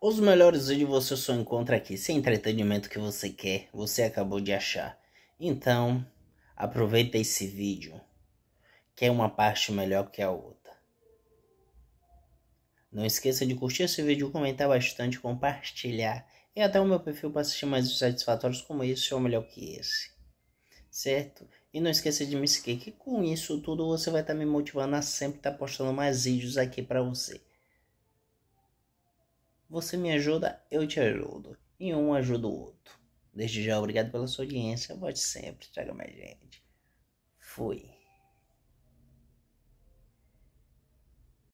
Os melhores vídeos você só encontra aqui. Sem entretenimento que você quer, você acabou de achar. Então, aproveita esse vídeo, que é uma parte melhor que a outra. Não esqueça de curtir esse vídeo, comentar bastante, compartilhar e até o meu perfil para assistir mais satisfatórios como esse ou melhor que esse. Certo? E não esqueça de me seguir, que com isso tudo você vai estar tá me motivando a sempre estar tá postando mais vídeos aqui para você. Você me ajuda, eu te ajudo. E um ajuda o outro. Desde já, obrigado pela sua audiência. Vote sempre, traga mais gente. Fui.